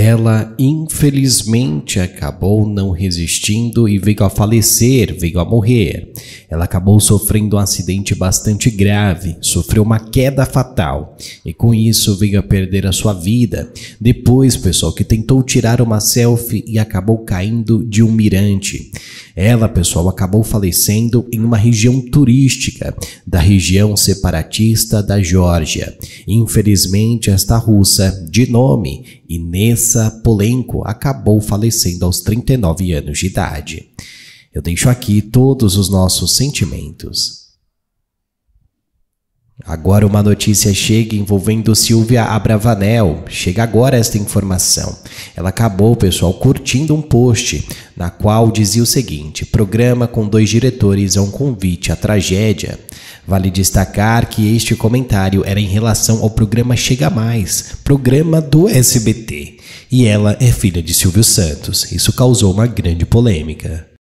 Ela infelizmente acabou não resistindo e veio a falecer, veio a morrer. Ela acabou sofrendo um acidente bastante grave, sofreu uma queda fatal e com isso veio a perder a sua vida. Depois, pessoal, que tentou tirar uma selfie e acabou caindo de um mirante. Ela, pessoal, acabou falecendo em uma região turística da região separatista da Geórgia. Infelizmente, esta russa, de nome Inessa Polenko acabou falecendo aos 39 anos de idade. Eu deixo aqui todos os nossos sentimentos. Agora uma notícia chega envolvendo Silvia Abravanel. Chega agora esta informação. Ela acabou, pessoal, curtindo um post na qual dizia o seguinte: programa com dois diretores é um convite à tragédia. Vale destacar que este comentário era em relação ao programa Chega Mais, programa do SBT, e ela é filha de Silvio Santos. Isso causou uma grande polêmica.